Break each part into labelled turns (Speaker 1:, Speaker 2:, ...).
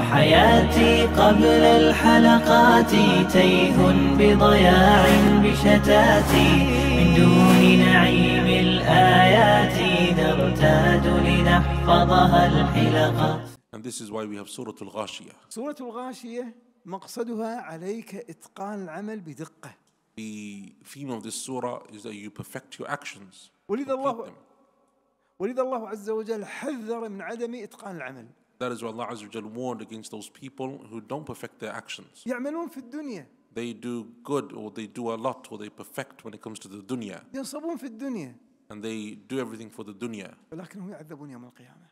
Speaker 1: حياتي قبل الحلقات تيه بضياع بشتاتي من دون نعيم الآيات نرتاد
Speaker 2: لنحفظها الحلقة And this is why we have سورة الغاشية
Speaker 1: سورة الغاشية مقصدها عليك إتقان العمل بدقة
Speaker 2: The theme of this surah is that you perfect your actions
Speaker 1: ولذا الله ولذا الله عز وجل حذر من عدم إتقان العمل
Speaker 2: That is why Allah Azza warned against those people who don't perfect their actions. They do good or they do a lot or they perfect when it comes to the dunya. And they do everything for the dunya.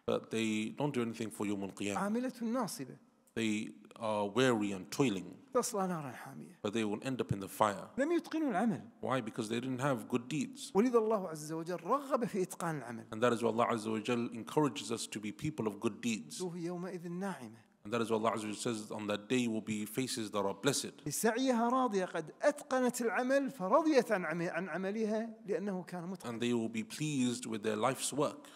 Speaker 2: But they don't do anything for you, القيامة. They are weary and toiling.
Speaker 1: But
Speaker 2: they will end up in the fire. Why? Because they didn't have good deeds. And that is why Allah encourages us to be people of good deeds.
Speaker 1: And
Speaker 2: that is what Allah says on that day will be faces that are blessed. And they will be pleased with their life's work.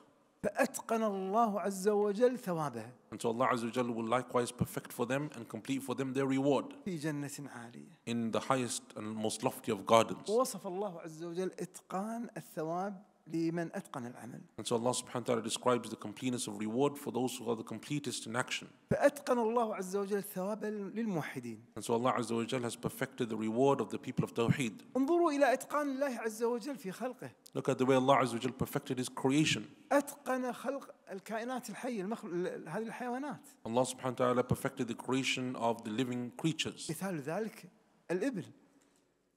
Speaker 1: فأتقن الله عز وجل ثوابه.
Speaker 2: And so Allah عز وجل will likewise perfect for them and complete for them their reward.
Speaker 1: في جنة عالية.
Speaker 2: In the highest and most lofty of gardens.
Speaker 1: ووصف الله عز وجل إتقان الثواب لمن أتقن العمل.
Speaker 2: And so Allah subhanahu wa ta'ala describes the completeness of reward for those who are the completest in action. فأتقن الله عز وجل الثواب للموحدين. And so Allah عز وجل has perfected the reward of the people of Tawheed.
Speaker 1: انظروا إلى إتقان الله عز وجل في خلقه.
Speaker 2: Look at the way Allah عز وجل perfected His creation.
Speaker 1: أتقن خلق الكائنات الحية المخل هذه الحيوانات.
Speaker 2: Allah subhanahu wa ta'ala perfected the creation of the living creatures. مثال ذلك الإبل.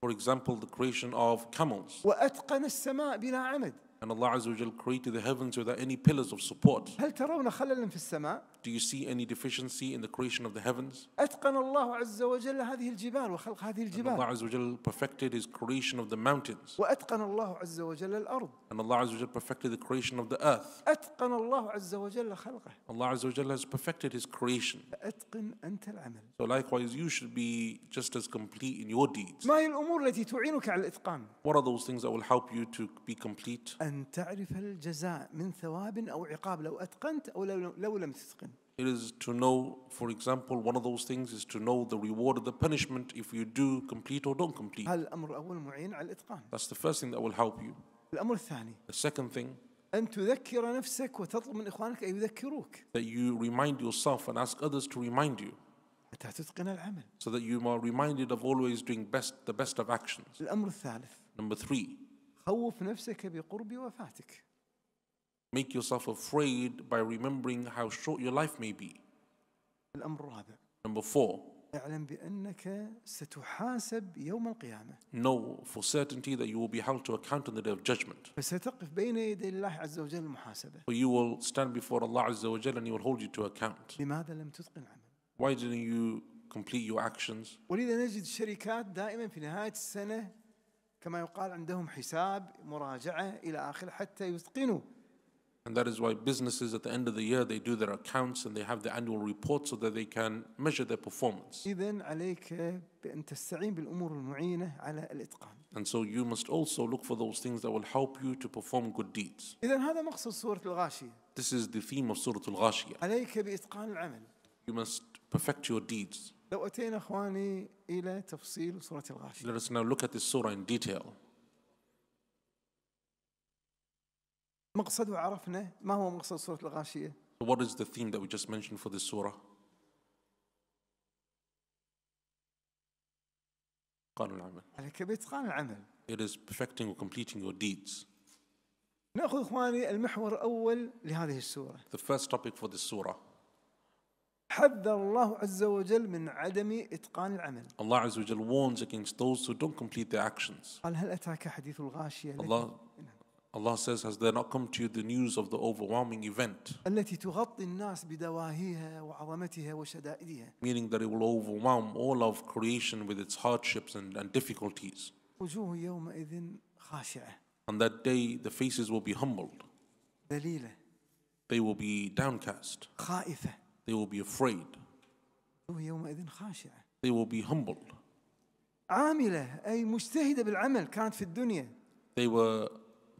Speaker 2: For example, the creation of camels. وأتقن السماء بلا عمد. And Allah Azza wa Jal created the heavens without any pillars of support.
Speaker 1: هل ترون خللا
Speaker 2: في السماء؟ do you see any deficiency in the creation of the heavens?
Speaker 1: أتقن الله عز وجل هذه الجبال وخلق هذه And Allah
Speaker 2: Azza wa perfected His creation of the mountains. وأتقن الله عز وجل الأرض And Allah Azza wa perfected the creation of the earth.
Speaker 1: أتقن الله عز وجل خلقه
Speaker 2: Allah Azza wa has perfected His creation. أنت العمل So likewise, you should be just as complete in your deeds.
Speaker 1: ما هي الأمور التي
Speaker 2: تعينك على الإتقان What are those things that will help you to be complete? أن تعرف الجزاء
Speaker 1: من ثواب أو عقاب لو أتقنت أو لو لم تتقن
Speaker 2: it is to know, for example, one of those things is to know the reward or the punishment if you do complete or don't complete.
Speaker 1: That's
Speaker 2: the first thing that will help you. The second thing That you remind yourself and ask others to remind you. So that you are reminded of always doing best the best of actions. Number three. make yourself afraid by remembering how short your life may be. الأمر الرابع. Number four.
Speaker 1: اعلم بأنك ستحاسب يوم القيامة.
Speaker 2: Know for certainty that you will be held to account on the day of judgment.
Speaker 1: فستقف بين يدي الله عز وجل المحاسبة.
Speaker 2: For you will stand before Allah عز وجل and He will hold you to account. لماذا لم تتقن العمل؟ Why didn't you complete your actions?
Speaker 1: ولذا نجد الشركات دائما في نهاية السنة كما يقال عندهم حساب مراجعة إلى آخر حتى يتقنوا
Speaker 2: And that is why businesses at the end of the year, they do their accounts and they have the annual report so that they can measure their performance.
Speaker 1: And
Speaker 2: so you must also look for those things that will help you to perform good deeds.
Speaker 1: This
Speaker 2: is the theme of Surah Al-Ghashiyah. You must perfect your deeds. Let us now look at this surah in detail.
Speaker 1: مقصده عرفنا ما هو مقصد سورة الغاشية
Speaker 2: What is the theme that we just mentioned for this surah? قانون العمل عليك بإتقان العمل It is perfecting or completing your deeds
Speaker 1: نأخذ إخواني المحور الأول لهذه السورة The first topic for this surah حذر الله عز وجل من عدم إتقان العمل
Speaker 2: Allah عز وجل warns against those who don't complete their actions
Speaker 1: قال هل أتاك حديث الغاشية Allah
Speaker 2: Allah says, Has there not come to you the news of the overwhelming event? Meaning that it will overwhelm all of creation with its hardships and, and difficulties.
Speaker 1: On
Speaker 2: that day, the faces will be humbled. They will be downcast. They will be afraid. They will be humbled. They were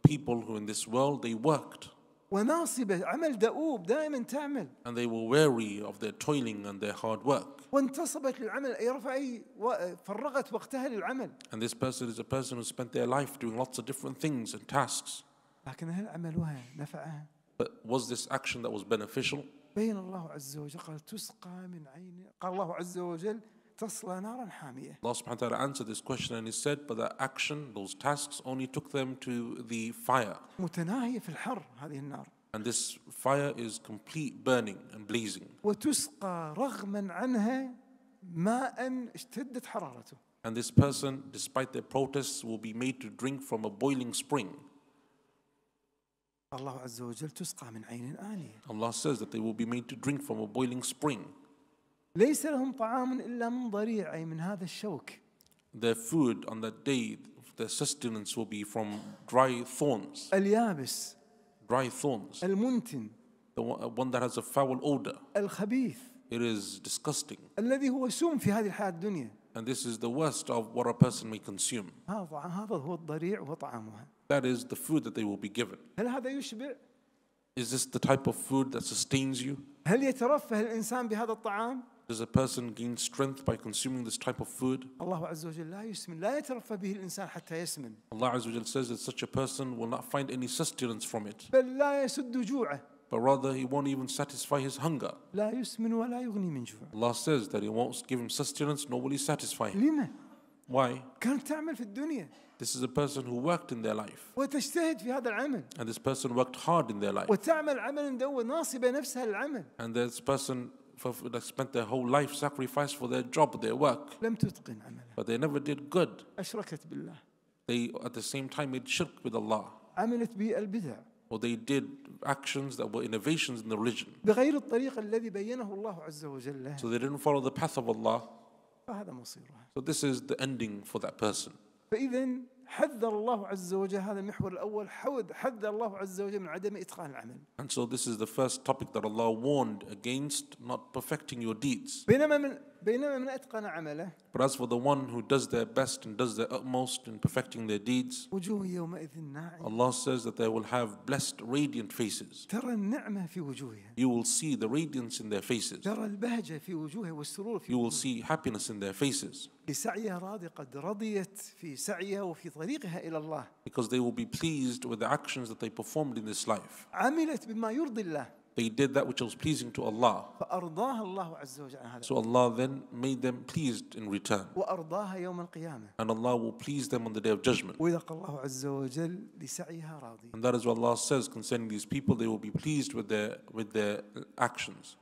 Speaker 2: people who in this world they worked.
Speaker 1: عمل
Speaker 2: دؤوب دائما تعمل And they were weary of their toiling and their hard work.
Speaker 1: وانتصبت للعمل أي رفعي وقتها للعمل
Speaker 2: And this person is a person who spent their life doing lots of different things and tasks.
Speaker 1: لكن هل عملها نفعها؟
Speaker 2: But was this action that was beneficial?
Speaker 1: بين الله عز وجل قال تسقى من عين قال الله عز وجل تصلى نارا حامية.
Speaker 2: Allah subhanahu wa ta'ala answered this question and he said, but the action, those tasks only took them to the fire.
Speaker 1: متناهية في الحر هذه النار.
Speaker 2: And this fire is complete burning and blazing.
Speaker 1: وتسقى رغما عنها ماء اشتدت حرارته.
Speaker 2: And this person, despite their protests, will be made to drink from a boiling spring.
Speaker 1: الله عز وجل تسقى من عين آنية.
Speaker 2: Allah says that they will be made to drink from a boiling spring.
Speaker 1: ليس لهم طعام إلا من ضريع أي من هذا الشوك
Speaker 2: Their food on that day, their sustenance will be from dry thorns. اليابس Dry thorns. المنتن The one uh, that has a foul odor. الخبيث It is disgusting. الذي هو سم في هذه الحياة الدنيا And this is the worst of what a person may consume.
Speaker 1: هذا هو الضريع
Speaker 2: That is the food that they will be given. هل هذا يشبع؟ Is this the type of food that sustains you? هل يترفه الإنسان بهذا الطعام؟ Does a person gain strength by consuming this type of food?
Speaker 1: الله عز وجل لا يسمن لا يترفه به
Speaker 2: الإنسان حتى يسمن. Allah عز وجل says that such a person will not find any sustenance from it. بل لا يسد جوعه. But rather he won't even satisfy his hunger. لا يسمن ولا يغني من جوع. Allah says that he won't give him sustenance nor will he satisfy him. لما؟ why? كانت تعمل في الدنيا. This is a person who worked in their life. وتجتهد في هذا العمل. And this person worked hard in their life. وتعمل عملا دوا ناصبة نفسها للعمل. And this person for, like, spent their whole life sacrificed for their job, their work.
Speaker 1: لم تتقن عملها.
Speaker 2: But they never did good. أشركت بالله. They at the same time made shirk with Allah.
Speaker 1: عملت بالبدع.
Speaker 2: Or they did actions that were innovations in the religion.
Speaker 1: بغير الطريق الذي بينه الله عز وجل.
Speaker 2: So they didn't follow the path of Allah.
Speaker 1: فهذا مصيرها.
Speaker 2: So this is the ending for that person.
Speaker 1: فإذا حذر الله عز وجل هذا المحور الأول حود حذر الله عز وجل من عدم إتقان العمل.
Speaker 2: And so this is the first topic that Allah warned against not perfecting your deeds. بينما من
Speaker 1: بينما من أتقن عمله
Speaker 2: But as for the one who does their best and does their utmost in perfecting their deeds,
Speaker 1: وجوه يومئذ ناعمة
Speaker 2: Allah says that they will have blessed, radiant faces.
Speaker 1: ترى النعمة في
Speaker 2: You will see the radiance in their faces. ترى
Speaker 1: البهجة في
Speaker 2: والسرور في You will see happiness in their faces
Speaker 1: لسعيها قد رضيت في سعيها وفي طريقها إلى الله
Speaker 2: because they will be pleased with the actions that they performed in this life. عملت بما يرضي الله they did that which was pleasing to Allah. So Allah then made them pleased in return. And Allah will please them on the day of judgment. And that is what Allah says concerning these people, they will be pleased with their with their actions.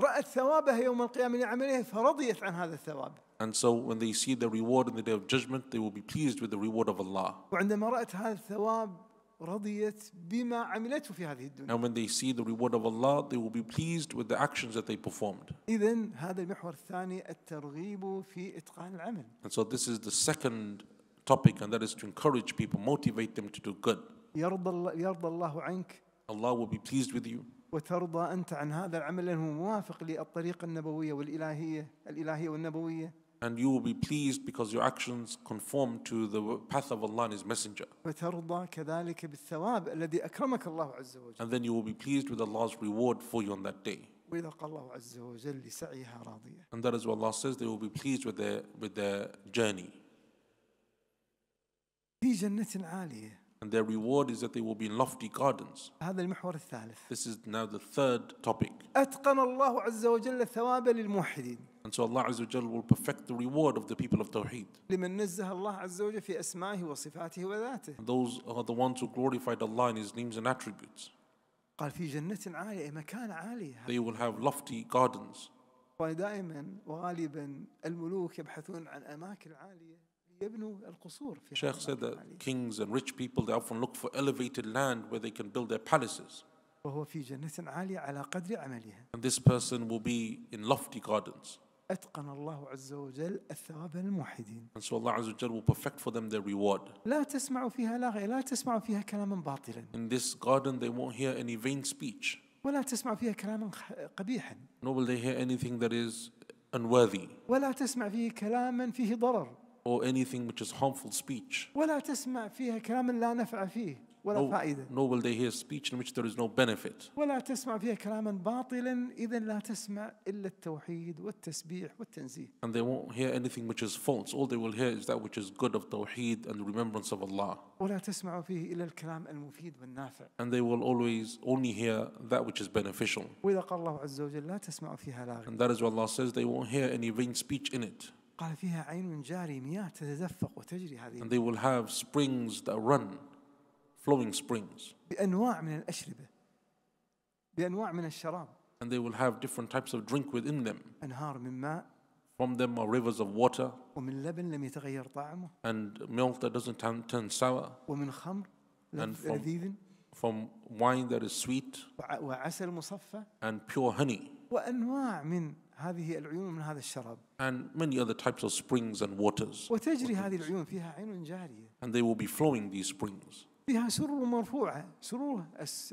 Speaker 2: And so when they see the reward in the day of judgment, they will be pleased with the reward of Allah.
Speaker 1: رضيت بما عملته في هذه الدنيا.
Speaker 2: Now when they see the reward of Allah, they will be pleased with the actions that they performed.
Speaker 1: إذا هذا المحور الثاني الترغيب في إتقان العمل.
Speaker 2: And so this is the second topic and that is to encourage people, motivate them to do good. يرضى الله يرضى الله عنك. Allah will be pleased with you.
Speaker 1: وترضى أنت عن هذا العمل لأنه موافق للطريقة النبوية والإلهية الإلهية والنبوية.
Speaker 2: and you will be pleased because your actions conform to the path of Allah and His Messenger. And then you will be pleased with Allah's reward for you on that day. And that is what Allah says, they will be pleased with their, with their journey and their reward is that they will be in lofty gardens. This is now the third topic.
Speaker 1: And so Allah
Speaker 2: Azza wa will perfect the reward of the people of Tawheed. Those are the ones who glorified Allah in His names and attributes.
Speaker 1: They
Speaker 2: will have lofty gardens.
Speaker 1: ودائما وغالبا الملوك يبحثون عن أماكن عالية. Sheikh
Speaker 2: said that kings and rich people they often look for elevated land where they can build their palaces.
Speaker 1: And
Speaker 2: this person will be in lofty gardens.
Speaker 1: أتقن الله عز وجل الثواب للموحدين.
Speaker 2: And so Allah عز وجل will perfect for them their reward.
Speaker 1: لا تسمع فيها لاغية، لا تسمع فيها كلاما باطلا.
Speaker 2: In this garden they won't hear any vain speech.
Speaker 1: ولا تسمع فيها كلاما قبيحا.
Speaker 2: Nor will they hear anything that is unworthy.
Speaker 1: ولا تسمع فيه كلاما فيه ضرر
Speaker 2: or anything which is harmful speech.
Speaker 1: ولا تسمع فيها كلام لا نفع فيه ولا no, فائدة.
Speaker 2: Nor will they hear speech in which there is no benefit.
Speaker 1: ولا تسمع فيها كلاما باطلا إذا لا تسمع إلا التوحيد والتسبيح والتنزيه.
Speaker 2: And they won't hear anything which is false. All they will hear is that which is good of tawheed and the remembrance of Allah.
Speaker 1: ولا تسمع فيه إلا الكلام المفيد والنافع.
Speaker 2: And they will always only hear that which is beneficial.
Speaker 1: وإذا قال الله عز وجل لا تسمع فيها لاغي.
Speaker 2: And that is what Allah says they won't hear any vain speech in it.
Speaker 1: قال فيها عين جاري مياه تتدفق وتجري هذه And they
Speaker 2: will have springs that run, flowing springs.
Speaker 1: بأنواع من الأشربة
Speaker 2: بأنواع من الشراب And they will have different types of drink within them.
Speaker 1: أنهار من ماء
Speaker 2: From them are rivers of water
Speaker 1: ومن لبن لم يتغير طعمه
Speaker 2: and milk that doesn't turn, turn sour ومن خمر and from, لذيذ from wine that is sweet وع- وعسل مصفى and pure honey
Speaker 1: وأنواع من هذه العيون من هذا
Speaker 2: الشرب. And many other types of springs and waters.
Speaker 1: وتجري هذه العيون فيها عين جارية.
Speaker 2: And they will be flowing these springs.
Speaker 1: فيها سرور مرفوعة، سرور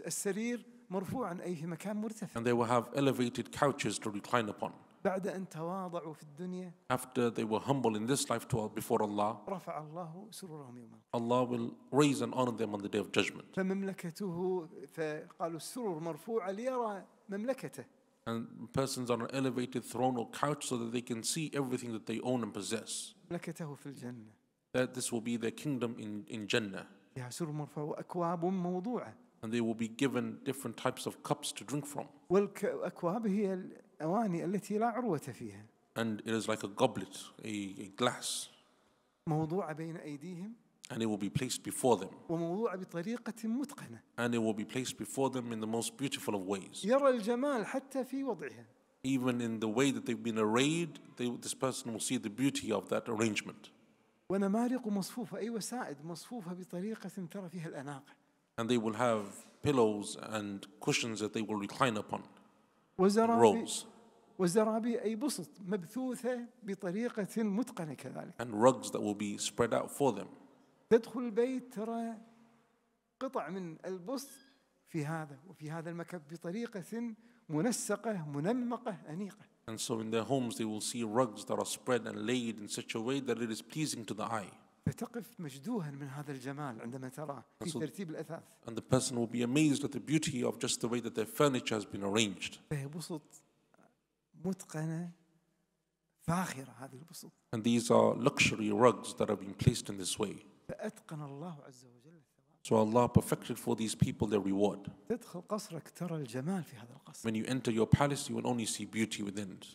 Speaker 1: السرير مرفوعا أي في مكان مرتفع.
Speaker 2: And they will have elevated couches to recline upon.
Speaker 1: بعد أن تواضعوا في الدنيا.
Speaker 2: After they were humble in this life to before Allah.
Speaker 1: رفع الله سرورهم يوم
Speaker 2: القيامة. Allah will raise and honor them on the day of judgment.
Speaker 1: فمملكته فقالوا السرور مرفوعة ليرى مملكته.
Speaker 2: and persons on an elevated throne or couch so that they can see everything that they own and possess. That this will be their kingdom in, in Jannah. And they will be given different types of cups to drink from. And it is like a goblet, a, a glass.
Speaker 1: موضوعة بين أيديهم
Speaker 2: and it will be placed before them.
Speaker 1: وموضوع بطريقة متقنة.
Speaker 2: And it will be placed before them in the most beautiful of ways.
Speaker 1: يرى الجمال حتى في وضعها.
Speaker 2: Even in the way that they've been arrayed, they, this person will see the beauty of that arrangement.
Speaker 1: ونمارق مصفوفة أي وسائد مصفوفة بطريقة ترى فيها الأناقة.
Speaker 2: And they will have pillows and cushions that they will recline upon.
Speaker 1: rows. وزرابي أي بسط مبثوثة بطريقة متقنة كذلك.
Speaker 2: And rugs that will be spread out for them.
Speaker 1: تدخل البيت ترى قطع من البص في هذا وفي هذا المكب بطريقة منسقة منمقة أنيقة
Speaker 2: And so in their homes they will see rugs that are spread and laid in such a way that it is pleasing to the eye.
Speaker 1: فتقف مشدوها من هذا الجمال عندما تراه في ترتيب الأثاث.
Speaker 2: And the person will be amazed at the beauty of just the way that their furniture has been arranged.
Speaker 1: فهي بسط متقنة فاخرة هذه البسط.
Speaker 2: And these are luxury rugs that have been placed in this way.
Speaker 1: فأتقن الله عز وجل الثواب.
Speaker 2: So Allah perfected for these people their reward.
Speaker 1: تدخل قصرك ترى الجمال في هذا
Speaker 2: القصر. When you enter your palace you will only see beauty within it.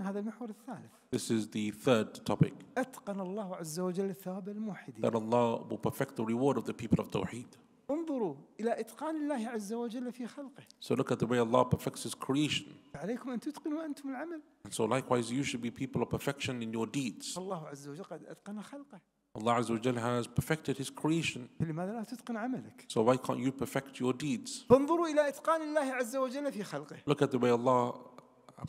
Speaker 1: هذا المحور الثالث.
Speaker 2: This is the third topic.
Speaker 1: أتقن الله عز وجل الثواب الموحدين.
Speaker 2: That Allah will perfect the reward of the people of Tawheed.
Speaker 1: انظروا إلى إتقان الله عز وجل في خلقه.
Speaker 2: So look at the way Allah perfects His creation.
Speaker 1: عليكم أن تتقنوا أنتم العمل.
Speaker 2: And so likewise you should be people of perfection in your deeds.
Speaker 1: الله عز وجل قد أتقن خلقه.
Speaker 2: Allah Azza wa Jal has perfected His creation.
Speaker 1: لا تتقن عملك؟
Speaker 2: So why can't you perfect your deeds?
Speaker 1: فانظروا إلى إتقان الله عز وجل في خلقه.
Speaker 2: Look at the way Allah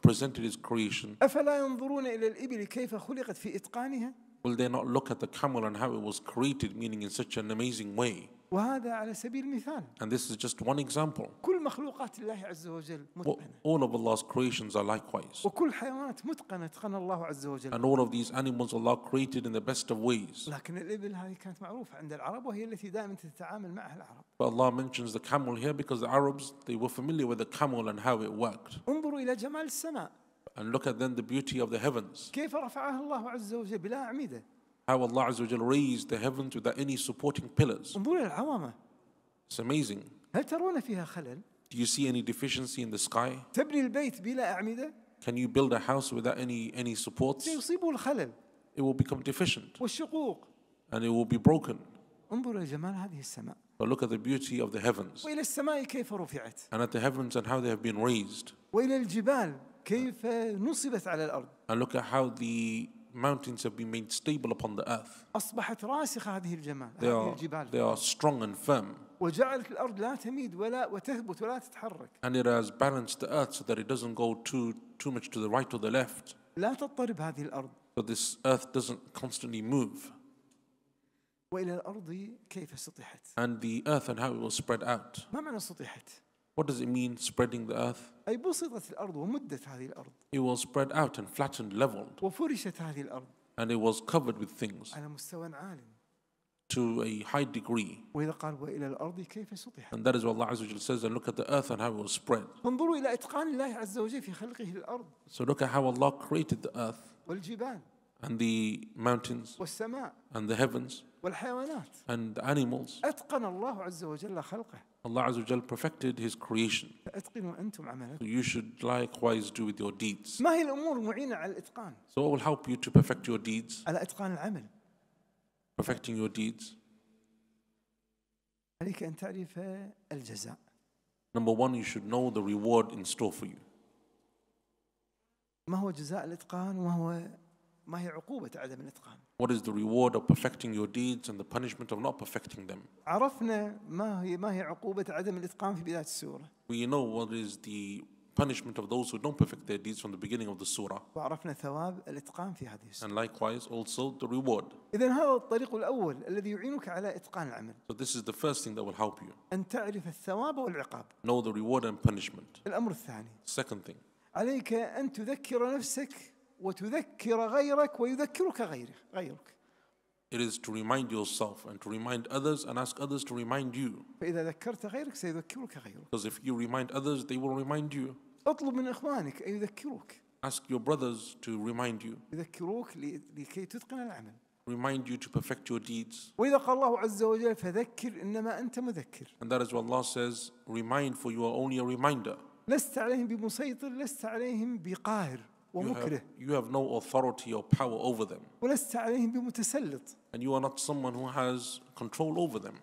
Speaker 2: presented His creation.
Speaker 1: أفلا ينظرون إلى الإبل كيف خلقت في إتقانها؟
Speaker 2: Will they not look at the camel and how it was created, meaning in such an amazing way? وهذا على سبيل المثال. And this is just one example.
Speaker 1: كل مخلوقات الله عز وجل
Speaker 2: متقنة. All of Allah's creations are likewise.
Speaker 1: وكل حيوانات متقنة الله عز وجل. And all of
Speaker 2: these animals Allah created in the best of ways.
Speaker 1: لكن الإبل هذه كانت معروفة عند العرب وهي التي دائما تتعامل معها العرب.
Speaker 2: But Allah mentions the camel here because the Arabs they were familiar with the camel and how it worked. انظروا إلى جمال السماء. And look at then the beauty of the heavens. كيف رفعها الله عز وجل بلا أعمدة. How Allah عز وجل raised the heavens without any supporting pillars. انظروا العوامة. It's amazing. هل ترون فيها خلل؟ Do you see any deficiency in the sky? تبني البيت بلا أعمدة. Can you build a house without any any supports? سيصيب الخلل. It will become deficient. والشقوق. And it will be broken.
Speaker 1: انظروا إلى جمال هذه السماء.
Speaker 2: But look at the beauty of the heavens.
Speaker 1: وإلى السماء كيف رفعت.
Speaker 2: And at the heavens and how they have been raised.
Speaker 1: وإلى الجبال. كيف نصبت
Speaker 2: على الأرض And look at how the mountains have been made stable upon the earth.
Speaker 1: أصبحت راسخة هذه الجمال they هذه are, They are
Speaker 2: strong and firm.
Speaker 1: وجعلت الأرض لا تميد ولا وتهبط ولا تتحرك.
Speaker 2: And it has balanced the earth so that it doesn't go too too much to the right or the left.
Speaker 1: لا تضطرب هذه الأرض.
Speaker 2: So this earth doesn't constantly move.
Speaker 1: وإلى الأرض كيف سطحت.
Speaker 2: And the earth and how it was spread out.
Speaker 1: ما معنى سطحت؟
Speaker 2: What does it mean spreading the earth?
Speaker 1: أي بسطت الأرض ومدت هذه الأرض
Speaker 2: It was spread out and flattened, leveled,
Speaker 1: وفرشت هذه الأرض
Speaker 2: and it was covered with things
Speaker 1: على مستوى عال
Speaker 2: to a high degree.
Speaker 1: وإذا قال وإلى الأرض كيف سطحت
Speaker 2: And that is what Allah Azza wa Jalla says, and look at the earth and how it was spread.
Speaker 1: إلى إتقان الله عز وجل في خلقه
Speaker 2: So look at how Allah created the earth والجبال and the mountains والسماء and the heavens
Speaker 1: والحيوانات
Speaker 2: and the animals
Speaker 1: أتقن الله عز وجل خلقه
Speaker 2: Allah Azza wa perfected His creation.
Speaker 1: So
Speaker 2: you should likewise do with your deeds.
Speaker 1: So what
Speaker 2: will help you to perfect your deeds? Perfecting your deeds. Number one, you should know the reward in store for you.
Speaker 1: ما هو جزاء الإتقان وهو ما هي عقوبة عدم الإتقان
Speaker 2: What is the reward of perfecting your deeds and the punishment of not perfecting them
Speaker 1: عرفنا ما هي ما هي عقوبة عدم الإتقان في بداية
Speaker 2: السورة We know what is the punishment of those who don't perfect their deeds from the beginning of the surah.
Speaker 1: وعرفنا ثواب الإتقان في هذه
Speaker 2: السورة. And likewise also the reward.
Speaker 1: إذا هذا الطريق الأول الذي يعينك على إتقان العمل.
Speaker 2: So this is the first thing that will help you.
Speaker 1: أن تعرف الثواب والعقاب.
Speaker 2: Know the reward and punishment.
Speaker 1: الأمر الثاني. Second thing. عليك أن تذكر نفسك وتذكر غيرك ويذكرك غيرك غيرك
Speaker 2: It is to remind yourself and to remind others and ask others to remind you.
Speaker 1: فإذا ذكرت غيرك سيذكرك غيرك.
Speaker 2: Because if you remind others, they will remind you.
Speaker 1: اطلب من إخوانك أن يذكروك.
Speaker 2: Ask your brothers to remind you.
Speaker 1: يذكروك لكي تتقن العمل.
Speaker 2: Remind you to perfect your deeds.
Speaker 1: وإذا قال الله عز وجل فذكر إنما أنت مذكر.
Speaker 2: And that is what Allah says, remind for you are only a reminder.
Speaker 1: لست عليهم بمسيطر لست عليهم بقاهر. You have,
Speaker 2: you have no authority or power over them. ولست عليهم بمتسلط And you are not someone who has control over them.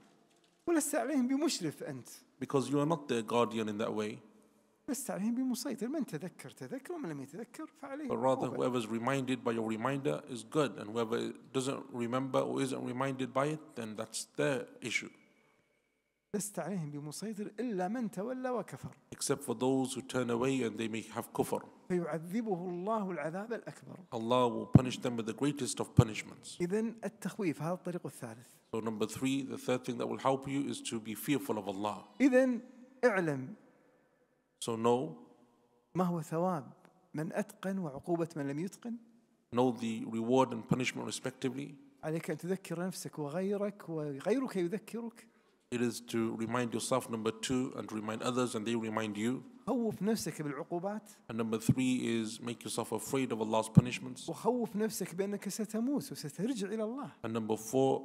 Speaker 1: ولست عليهم بمشرف أنت
Speaker 2: Because you are not their guardian in that way.
Speaker 1: لست عليهم بمسيطر من تذكر تذكر ومن لم يتذكر فعليه But rather, whoever
Speaker 2: is reminded by your reminder is good, and whoever doesn't remember or isn't reminded by it, then that's their issue.
Speaker 1: لست عليهم بمسيطر إلا من تولى وكفر
Speaker 2: except for those who turn away and they may have kufr
Speaker 1: فيعذبه الله العذاب الأكبر
Speaker 2: Allah will punish them with the greatest of punishments
Speaker 1: إذا التخويف هذا الطريق الثالث
Speaker 2: So number three, the third thing that will help you is to be fearful of Allah.
Speaker 1: إذا اعلم. So know. ما هو ثواب من أتقن وعقوبة من لم يتقن.
Speaker 2: Know the reward and punishment respectively.
Speaker 1: عليك أن تذكر نفسك وغيرك وغيرك يذكرك.
Speaker 2: It is to remind yourself, number two, and remind others, and they remind you. خوف نفسك بالعقوبات. And number three is make yourself afraid of Allah's punishments.
Speaker 1: وخوف نفسك بأنك ستموت وسترجع إلى الله.
Speaker 2: And number four,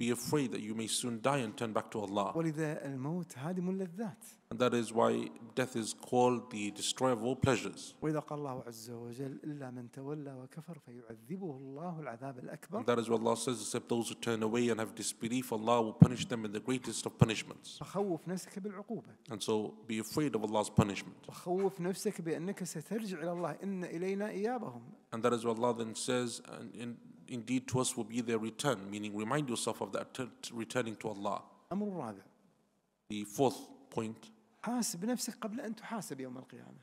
Speaker 2: be afraid that you may soon die and turn back to Allah.
Speaker 1: ولذا الموت هادم
Speaker 2: And that is why death is called the destroyer of all pleasures.
Speaker 1: وإذا قال الله عز وجل إلا من تولى وكفر فيعذبه الله العذاب الأكبر. And that
Speaker 2: is what Allah says, except those who turn away and have disbelief, Allah will punish them in the greatest of punishments.
Speaker 1: فخوف نفسك بالعقوبة.
Speaker 2: And so be afraid of Allah's punishment.
Speaker 1: نفسك بأنك سترجع
Speaker 2: And that is what Allah then says, and in indeed to us will be their return, meaning remind yourself of that returning to Allah. The fourth point. حاسب نفسك قبل أن تحاسب يوم القيامة.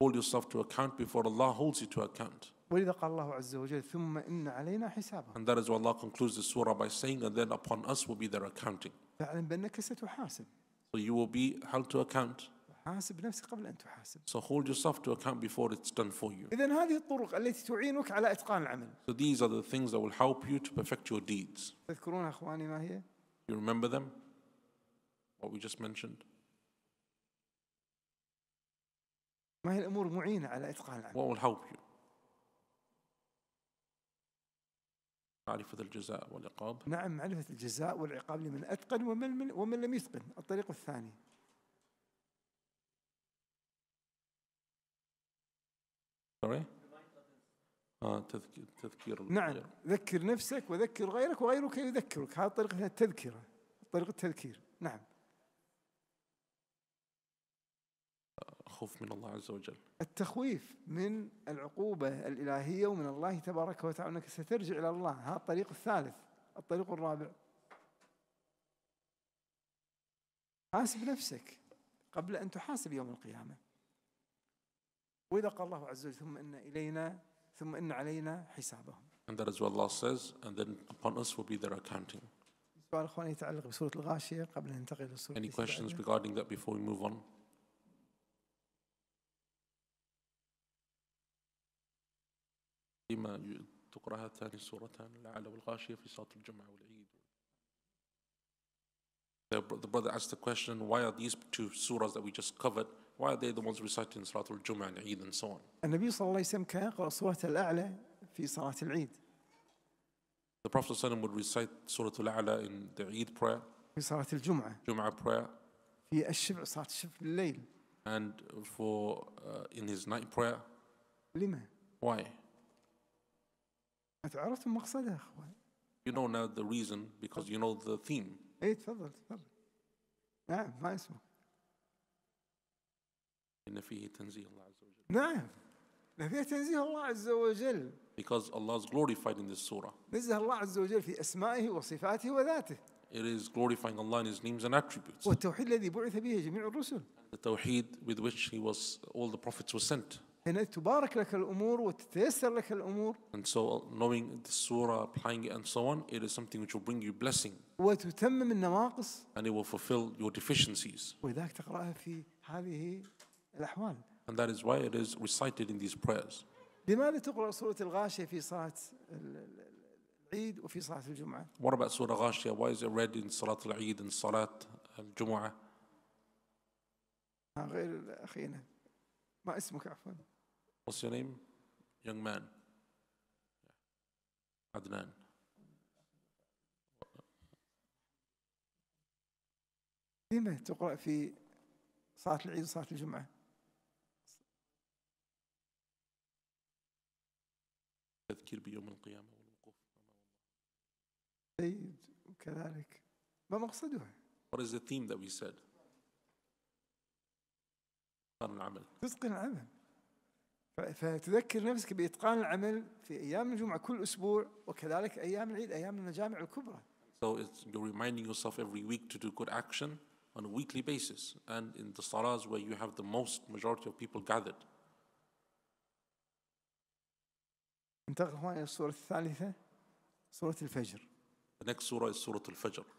Speaker 2: Hold yourself to account before Allah holds you to account.
Speaker 1: ولذا قال الله عز وجل ثم إن علينا حسابهم.
Speaker 2: And that is why Allah concludes the surah by saying, and then upon us will be their accounting.
Speaker 1: فاعلم بأنك ستحاسب.
Speaker 2: So you will be held to account.
Speaker 1: حاسب نفسك قبل أن تحاسب.
Speaker 2: So hold yourself to account before it's done for you.
Speaker 1: إذا هذه الطرق التي تعينك على إتقان العمل.
Speaker 2: So these are the things that will help you to perfect your deeds. تذكرون
Speaker 1: أخواني ما هي؟
Speaker 2: You remember them? What we just mentioned.
Speaker 1: ما هي الأمور معينة على إتقان العمل؟
Speaker 2: What will help you? معرفة الجزاء والعقاب نعم
Speaker 1: معرفة الجزاء والعقاب لمن أتقن ومن, ومن لم يتقن الطريق الثاني
Speaker 2: سوري آه تذكير, تذكير نعم
Speaker 1: ذكر نفسك وذكر غيرك وغيرك يذكرك هذه طريقة التذكرة طريقة التذكير نعم
Speaker 2: خوف من الله عز وجل
Speaker 1: التخويف من العقوبة الإلهية ومن الله تبارك وتعالى أنك سترجع إلى الله هذا الطريق الثالث الطريق الرابع حاسب نفسك قبل أن تحاسب يوم القيامة وإذا قال الله عز وجل ثم إن إلينا ثم إن علينا حسابهم.
Speaker 2: And that is what Allah says, and then upon us will be their accounting.
Speaker 1: سؤال إخواني يتعلق بسورة الغاشية قبل أن ننتقل لسورة Any questions
Speaker 2: regarding that before we move on? لما تقرأ هاتان السورتان الأعلى والغاشية في صلاة الجمعة والعيد؟ The brother asked the question, why are these two surahs that we just covered Why are they the ones reciting al Jum'ah and Eid and so on?
Speaker 1: And صلى الله عليه وسلم
Speaker 2: The Prophet صلى الله عليه وسلم would recite Surah Al-A'la in the Eid prayer.
Speaker 1: في صلاة الجمعة. Jum'ah prayer. في الشفع صلاة الشفع بالليل.
Speaker 2: And for uh, in his night prayer. لما؟ Why? أنت عرفت المقصد يا أخوان. You know now the reason because you know the theme.
Speaker 1: إيه تفضل تفضل. نعم ما يسمع.
Speaker 2: إن فيه تنزيه الله عز
Speaker 1: وجل نعم إن فيه تنزيه الله عز وجل
Speaker 2: Because Allah is glorified in this surah.
Speaker 1: نزه الله عز وجل في أسمائه وصفاته
Speaker 2: وذاته. It is glorifying Allah in His names and attributes. والتوحيد الذي بعث به جميع الرسل. The tawheed with which He was, all the prophets were sent.
Speaker 1: هنا تبارك لك الأمور
Speaker 2: وتتيسر لك الأمور. And so knowing the surah, applying it and so on, it is something which will bring you blessing. وتتمم النواقص. And it will fulfill your deficiencies.
Speaker 1: ولذلك تقرأها في هذه الأحوال.
Speaker 2: And that is why it is recited in these prayers. لماذا
Speaker 1: تقرأ سورة الغاشية في صلاة العيد وفي صلاة الجمعة؟
Speaker 2: What about Surah Ghashiyah? Why is it read in صلاة العيد and صلاة um, الجمعة؟ غير أخينا
Speaker 1: ما اسمك عفوا؟
Speaker 2: What's your name? Young man. عدنان. لما تقرأ في
Speaker 1: صلاة العيد وصلاة الجمعة؟
Speaker 2: التفكير بيوم القيامة والوقوف
Speaker 1: أمام الله جيد وكذلك ما مقصدها؟
Speaker 2: What is the theme that we said? إتقان العمل
Speaker 1: تتقن العمل فتذكر نفسك بإتقان العمل في أيام الجمعة كل أسبوع وكذلك أيام العيد أيام المجامع الكبرى
Speaker 2: So it's, you're reminding yourself every week to do good action on a weekly basis and in the salahs where you have the most majority of people gathered.
Speaker 1: انتقل إلى الصورة الثالثة صورة الفجر
Speaker 2: هناك صورة صورة الفجر